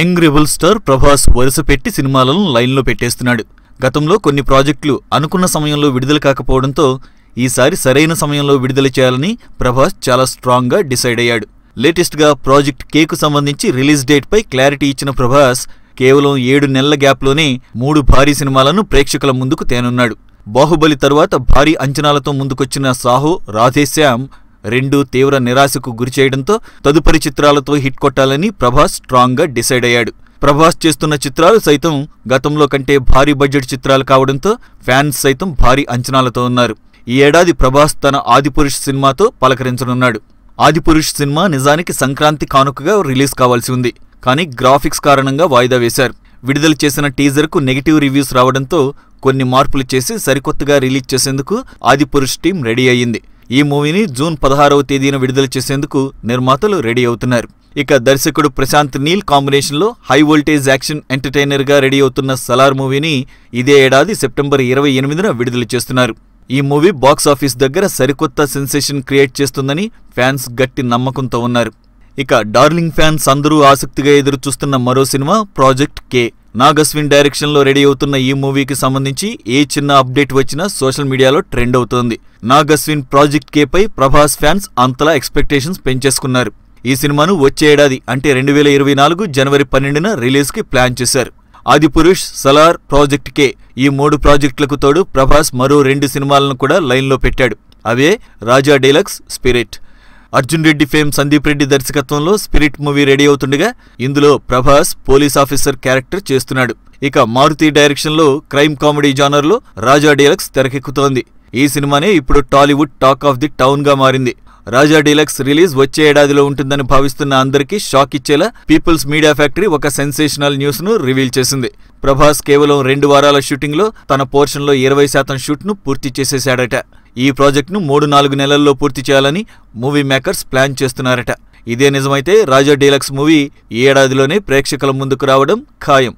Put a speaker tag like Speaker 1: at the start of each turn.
Speaker 1: young rebel star Prabhas వరుస పెట్టి సినిమాలను లైన్లో పెట్టేస్తున్నాడు గతంలో కొన్ని ప్రాజెక్టులు అనుకున్న సమయంలో విడుదల కాకపోవడంతో ఈసారి సరైన సమయంలో విడుదల చేయాలని ప్రభాస్ చాలా స్ట్రాంగ్గా డిసైడ్ అయ్యాడు లేటెస్ట్గా ప్రాజెక్ట్ కేకు సంబంధించి రిలీజ్ డేట్పై క్లారిటీ ఇచ్చిన ప్రభాస్ కేవలం ఏడు నెలల గ్యాప్లోనే మూడు భారీ సినిమాలను ప్రేక్షకుల ముందుకు తేనున్నాడు బాహుబలి తరువాత భారీ అంచనాలతో ముందుకొచ్చిన సాహో రాధేశ్యామ్ రెండూ తీవ్ర నిరాశకు గురిచేయడంతో తదుపరి చిత్రాలతో హిట్ కొట్టాలని ప్రభాస్ స్ట్రాంగ్గా డిసైడ్ అయ్యాడు ప్రభాస్ చేస్తున్న చిత్రాలు సైతం గతంలో కంటే భారీ బడ్జెట్ చిత్రాలు కావడంతో ఫ్యాన్స్ సైతం భారీ అంచనాలతో ఉన్నారు ఈ ఏడాది ప్రభాస్ తన ఆదిపురుష్ సినిమాతో పలకరించనున్నాడు ఆదిపురుష్ సినిమా నిజానికి సంక్రాంతి కానుకగా రిలీజ్ కావాల్సి ఉంది కానీ గ్రాఫిక్స్ కారణంగా వాయిదా వేశారు విడుదల చేసిన టీజర్కు నెగిటివ్ రివ్యూస్ రావడంతో కొన్ని మార్పులు చేసి సరికొత్తగా రిలీజ్ చేసేందుకు ఆదిపురుష్ టీం రెడీ అయ్యింది ఈ మూవీని జూన్ పదహారవ తేదీన విడుదల చేసేందుకు నిర్మాతలు రెడీ అవుతున్నారు ఇక దర్శకుడు ప్రశాంత్ నీల్ కాంబినేషన్లో హై వోల్టేజ్ యాక్షన్ ఎంటర్టైనర్గా రెడీ అవుతున్న సలార్ మూవీని ఇదే ఏడాది సెప్టెంబర్ ఇరవై ఎనిమిదిన విడుదల చేస్తున్నారు ఈ మూవీ బాక్సాఫీస్ దగ్గర సరికొత్త సెన్సేషన్ క్రియేట్ చేస్తుందని ఫ్యాన్స్ గట్టి నమ్మకంతో ఉన్నారు ఇక డార్లింగ్ ఫ్యాన్స్ అందరూ ఆసక్తిగా ఎదురుచూస్తున్న మరో సినిమా ప్రాజెక్ట్ కే నాగస్విన్ డైరెక్షన్లో రెడీ అవుతున్న ఈ మూవీకి సంబంధించి ఏ చిన్న అప్డేట్ వచ్చినా సోషల్ మీడియాలో ట్రెండ్ అవుతోంది నాగస్విన్ ప్రాజెక్ట్ కేపై ప్రభాస్ ఫ్యాన్స్ అంతలా ఎక్స్పెక్టేషన్స్ పెంచేసుకున్నారు ఈ సినిమాను వచ్చే ఏడాది అంటే రెండు వేల ఇరవై నాలుగు జనవరి పన్నెండున రిలీజ్కి ప్లాన్ చేశారు ఆదిపురుష్ సలార్ ప్రాజెక్ట్ కే ఈ మూడు ప్రాజెక్టులకు తోడు ప్రభాస్ మరో రెండు సినిమాలను కూడా లైన్లో పెట్టాడు అవే Raja Deluxe Spirit Arjun Reddy fame Sandeep Reddy దర్శకత్వంలో స్పిరిట్ మూవీ రెడీ అవుతుండగా ఇందులో ప్రభాస్ పోలీస్ ఆఫీసర్ క్యారెక్టర్ చేస్తున్నాడు ఇక మారుతి డైరెక్షన్లో క్రైమ్ కామెడీ లో రాజా డీలక్స్ తెరకెక్కుతోంది ఈ సినిమానే ఇప్పుడు టాలీవుడ్ టాక్ ఆఫ్ ది టౌన్గా మారింది రాజా డీలక్స్ రిలీజ్ వచ్చే ఏడాదిలో ఉంటుందని భావిస్తున్న అందరికీ షాక్ ఇచ్చేలా పీపుల్స్ మీడియా ఫ్యాక్టరీ ఒక సెన్సేషనల్ న్యూస్ను రివీల్ చేసింది ప్రభాస్ కేవలం రెండు వారాల షూటింగ్లో తన పోర్షన్లో ఇరవై శాతం షూట్ను పూర్తి చేసేశాడట ఈ ప్రాజెక్టును మూడు నాలుగు నెలల్లో పూర్తి చేయాలని మూవీ మేకర్స్ ప్లాన్ చేస్తున్నారట ఇదే నిజమైతే రాజా డీలక్స్ మూవీ ఈ ఏడాదిలోనే ప్రేక్షకుల ముందుకు రావడం ఖాయం